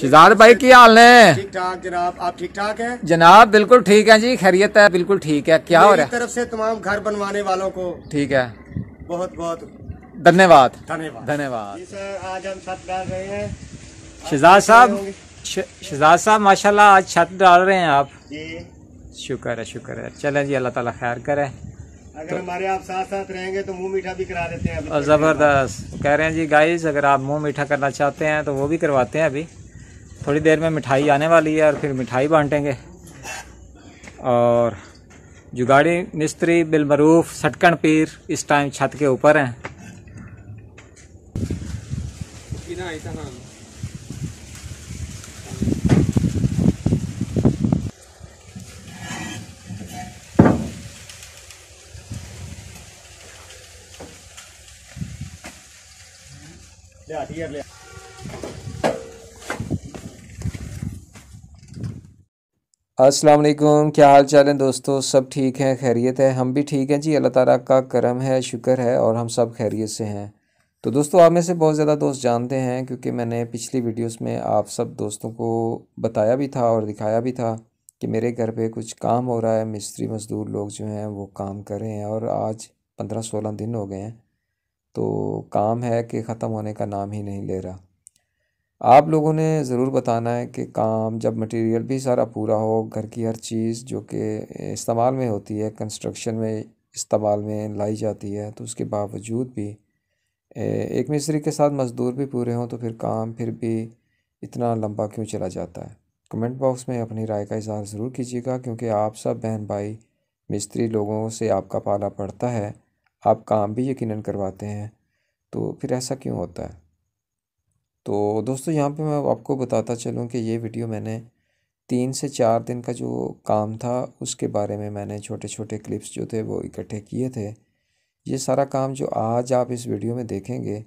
शिजाद भाई की हाल है ठीक ठाक जनाब आप ठीक ठाक हैं जनाब बिल्कुल ठीक है जी खैरियत है बिल्कुल ठीक है क्या हो रहा है तरफ से तमाम घर बनवाने वालों को ठीक है बहुत बहुत धन्यवाद धन्यवाद धन्यवाद आज हम छत डाल रहे हैं शिजाद साहब शिजाद साहब माशाल्लाह आज छत डाल रहे हैं आप शुक्र है शुक्र है चले जी अल्लाह ताला खैर करे अगर तो, हमारे आप साथ साथ रहेंगे तो मुंह मीठा भी करा देते हैं ज़बरदस्त कह रहे हैं जी गाइस अगर आप मुंह मीठा करना चाहते हैं तो वो भी करवाते हैं अभी थोड़ी देर में मिठाई आने वाली है और फिर मिठाई बांटेंगे और जुगाड़ी मिस्त्री बिलमरूफ सटकन पीर इस टाइम छत के ऊपर हैं ले आती है ले अस्सलाम वालेकुम क्या हाल चाल है दोस्तों सब ठीक हैं खैरियत है हम भी ठीक हैं जी अल्लाह ताला का करम है शुक्र है और हम सब खैरियत से हैं तो दोस्तों आप में से बहुत ज़्यादा दोस्त जानते हैं क्योंकि मैंने पिछली वीडियोस में आप सब दोस्तों को बताया भी था और दिखाया भी था कि मेरे घर पे कुछ काम हो रहा है मिस्त्री मज़दूर लोग जो हैं वो काम कर रहे हैं और आज पंद्रह सोलह दिन हो गए हैं तो काम है कि ख़त्म होने का नाम ही नहीं ले रहा आप लोगों ने ज़रूर बताना है कि काम जब मटेरियल भी सारा पूरा हो घर की हर चीज़ जो कि इस्तेमाल में होती है कंस्ट्रक्शन में इस्तेमाल में लाई जाती है तो उसके बावजूद भी एक मिस्त्री के साथ मज़दूर भी पूरे हों तो फिर काम फिर भी इतना लंबा क्यों चला जाता है कमेंट बॉक्स में अपनी राय का इजहार ज़रूर कीजिएगा क्योंकि आप सब बहन भाई मिस्त्री लोगों से आपका पाला पड़ता है आप काम भी यकीनन करवाते हैं तो फिर ऐसा क्यों होता है तो दोस्तों यहाँ पे मैं आपको बताता चलूँ कि ये वीडियो मैंने तीन से चार दिन का जो काम था उसके बारे में मैंने छोटे छोटे क्लिप्स जो थे वो इकट्ठे किए थे ये सारा काम जो आज आप इस वीडियो में देखेंगे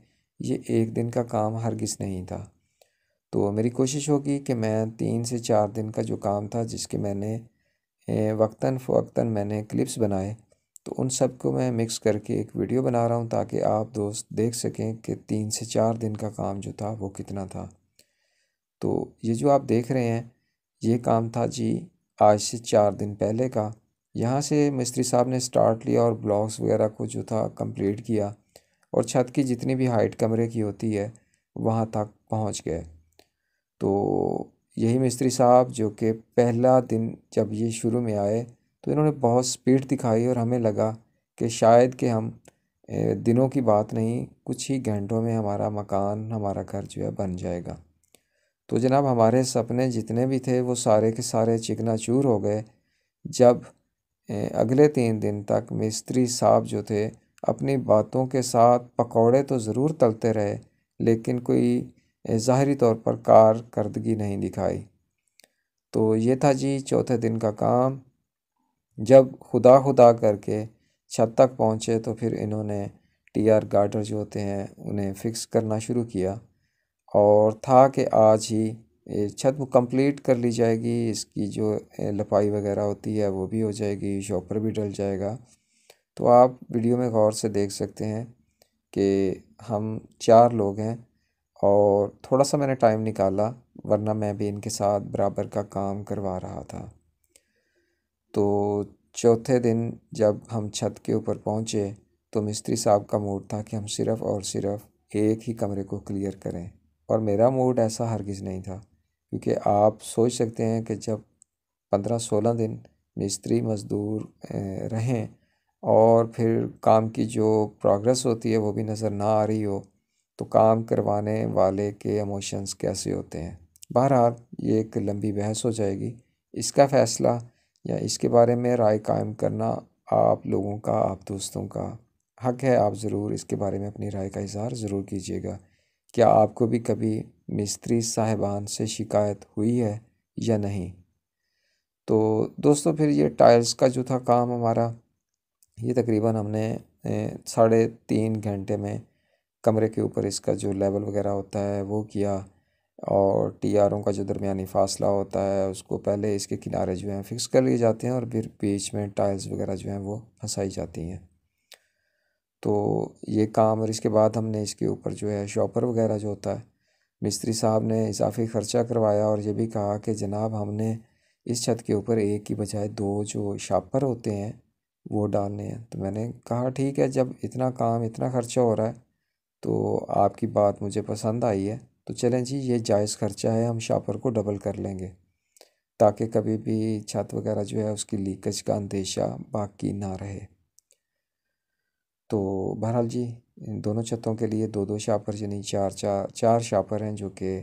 ये एक दिन का काम हरगिज़ नहीं था तो मेरी कोशिश होगी कि मैं तीन से चार दिन का जो काम था जिसके मैंने वक्ता फ़वक्ता मैंने क्लिप्स बनाए उन सब को मैं मिक्स करके एक वीडियो बना रहा हूँ ताकि आप दोस्त देख सकें कि तीन से चार दिन का काम जो था वो कितना था तो ये जो आप देख रहे हैं ये काम था जी आज से चार दिन पहले का यहाँ से मिस्त्री साहब ने स्टार्ट लिया और ब्लॉक्स वगैरह को जो था कंप्लीट किया और छत की जितनी भी हाइट कमरे की होती है वहाँ तक पहुँच गए तो यही मिस्त्री साहब जो कि पहला दिन जब ये शुरू में आए तो इन्होंने बहुत स्पीड दिखाई और हमें लगा कि शायद कि हम दिनों की बात नहीं कुछ ही घंटों में हमारा मकान हमारा घर जो है बन जाएगा तो जनाब हमारे सपने जितने भी थे वो सारे के सारे चिकना चूर हो गए जब अगले तीन दिन तक मिस्त्री साहब जो थे अपनी बातों के साथ पकौड़े तो ज़रूर तलते रहे लेकिन कोई ज़ाहरी तौर पर कारकर्दगी नहीं दिखाई तो ये था जी चौथे दिन का काम जब खुदा खुदा करके छत तक पहुँचे तो फिर इन्होंने टी आर गार्डर जो होते हैं उन्हें फ़िक्स करना शुरू किया और था कि आज ही छत कंप्लीट कर ली जाएगी इसकी जो लपाई वगैरह होती है वो भी हो जाएगी शॉपर भी डल जाएगा तो आप वीडियो में गौर से देख सकते हैं कि हम चार लोग हैं और थोड़ा सा मैंने टाइम निकाला वरना मैं भी इनके साथ बराबर का काम करवा रहा था तो चौथे दिन जब हम छत के ऊपर पहुँचे तो मिस्त्री साहब का मूड था कि हम सिर्फ़ और सिर्फ एक ही कमरे को क्लियर करें और मेरा मूड ऐसा हरगिज़ नहीं था क्योंकि आप सोच सकते हैं कि जब पंद्रह सोलह दिन मिस्त्री मज़दूर रहें और फिर काम की जो प्रोग्रेस होती है वो भी नज़र ना आ रही हो तो काम करवाने वाले के इमोशंस कैसे होते हैं बहरहाल ये एक लंबी बहस हो जाएगी इसका फ़ैसला या इसके बारे में राय कायम करना आप लोगों का आप दोस्तों का हक है आप ज़रूर इसके बारे में अपनी राय का इजहार ज़रूर कीजिएगा क्या आपको भी कभी मिस्त्री साहिबान से शिकायत हुई है या नहीं तो दोस्तों फिर ये टाइल्स का जो था काम हमारा ये तकरीबन हमने साढ़े तीन घंटे में कमरे के ऊपर इसका जो लेवल वगैरह होता है वो किया और टी आरों का जो दरमियानी फासला होता है उसको पहले इसके किनारे जो हैं फिक्स कर लिए जाते हैं और फिर बीच में टाइल्स वगैरह जो हैं वो फंसाई जाती हैं तो ये काम और इसके बाद हमने इसके ऊपर जो है शॉपर वगैरह जो होता है मिस्त्री साहब ने इजाफी ख़र्चा करवाया और ये भी कहा कि जनाब हमने इस छत के ऊपर एक की बजाय दो जो शापर होते हैं वो डालने हैं तो मैंने कहा ठीक है जब इतना काम इतना ख़र्चा हो रहा है तो आपकी बात मुझे पसंद आई है तो चलें जी ये जायज़ ख़र्चा है हम शापर को डबल कर लेंगे ताकि कभी भी छत वगैरह जो है उसकी लीकेज का अंदेशा बाकी ना रहे तो बहरहाल जी इन दोनों छतों के लिए दो दो शापर यानी चार चार चार शापर हैं जो कि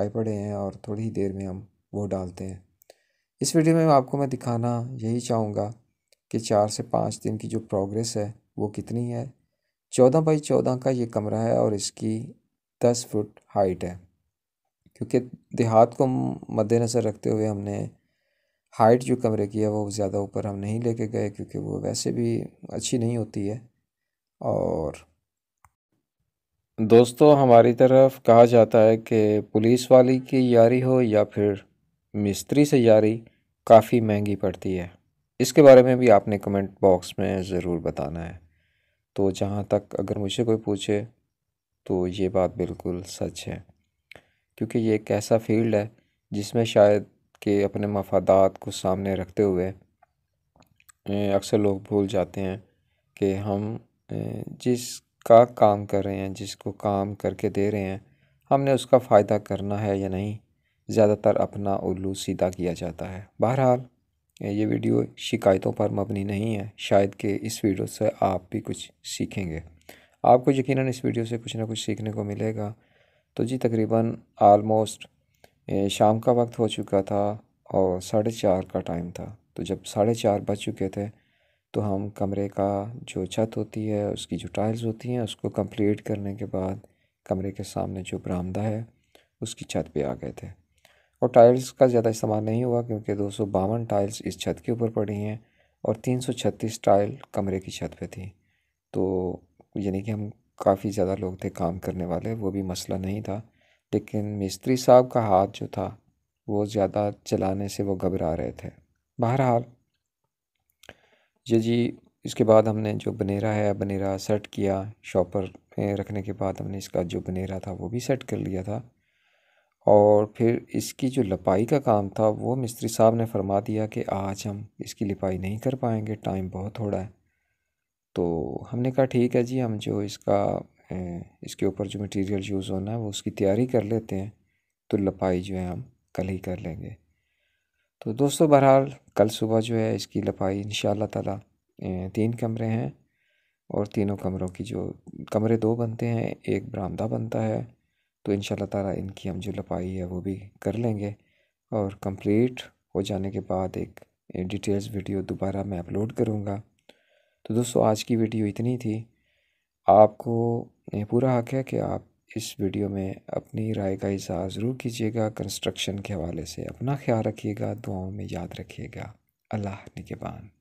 आए पड़े हैं और थोड़ी ही देर में हम वो डालते हैं इस वीडियो में आपको मैं दिखाना यही चाहूँगा कि चार से पाँच दिन की जो प्रोग्रेस है वो कितनी है चौदह बाई चौदह का ये कमरा है और इसकी दस फुट हाइट है क्योंकि देहात को मद्देनज़र रखते हुए हमने हाइट जो कमरे की है वो ज़्यादा ऊपर हम नहीं लेके गए क्योंकि वो वैसे भी अच्छी नहीं होती है और दोस्तों हमारी तरफ कहा जाता है कि पुलिस वाली की यारी हो या फिर मिस्त्री से यारी काफ़ी महंगी पड़ती है इसके बारे में भी आपने कमेंट बॉक्स में ज़रूर बताना है तो जहाँ तक अगर मुझे कोई पूछे तो ये बात बिल्कुल सच है क्योंकि ये एक ऐसा फील्ड है जिसमें शायद के अपने मफादात को सामने रखते हुए अक्सर लोग भूल जाते हैं कि हम जिसका काम कर रहे हैं जिसको काम करके दे रहे हैं हमने उसका फ़ायदा करना है या नहीं ज़्यादातर अपना उल्लू सीधा किया जाता है बहरहाल ये वीडियो शिकायतों पर मबनी नहीं है शायद कि इस वीडियो से आप भी कुछ सीखेंगे आपको यकीनन इस वीडियो से कुछ ना कुछ सीखने को मिलेगा तो जी तकरीबन आलमोस्ट शाम का वक्त हो चुका था और साढ़े चार का टाइम था तो जब साढ़े चार बज चुके थे तो हम कमरे का जो छत होती है उसकी जो टाइल्स होती हैं उसको कंप्लीट करने के बाद कमरे के सामने जो बरामदा है उसकी छत पे आ गए थे और टाइल्स का ज़्यादा इस्तेमाल नहीं हुआ क्योंकि दो सौ बावन टाइल्स इस छत के ऊपर पड़ी हैं और तीन सौ छत्तीस टाइल कमरे की छत पर थी तो यानी कि हम काफ़ी ज़्यादा लोग थे काम करने वाले वो भी मसला नहीं था लेकिन मिस्त्री साहब का हाथ जो था वो ज़्यादा चलाने से वो घबरा रहे थे बहरहाल ये जी इसके बाद हमने जो बनेरा है बनेरा सेट किया शॉपर में रखने के बाद हमने इसका जो बनेरा था वो भी सेट कर लिया था और फिर इसकी जो लपाई का काम था वो मिस्त्री साहब ने फरमा दिया कि आज हम इसकी लिपाई नहीं कर पाएंगे टाइम बहुत थोड़ा है तो हमने कहा ठीक है जी हम जो इसका इसके ऊपर जो मटेरियल यूज़ होना है वो उसकी तैयारी कर लेते हैं तो लपाई जो है हम कल ही कर लेंगे तो दोस्तों बहरहाल कल सुबह जो है इसकी लपाई इन ताला तीन कमरे हैं और तीनों कमरों की जो कमरे दो बनते हैं एक बरामदा बनता है तो इन ताला इनकी हम जो लपाई है वो भी कर लेंगे और कंप्लीट हो जाने के बाद एक डिटेल्स वीडियो दोबारा मैं अपलोड करूँगा तो दोस्तों आज की वीडियो इतनी थी आपको पूरा हक है कि आप इस वीडियो में अपनी राय का इजहार ज़रूर कीजिएगा कंस्ट्रक्शन के हवाले से अपना ख्याल रखिएगा दुआओं में याद रखिएगा अल्लाह निगेबान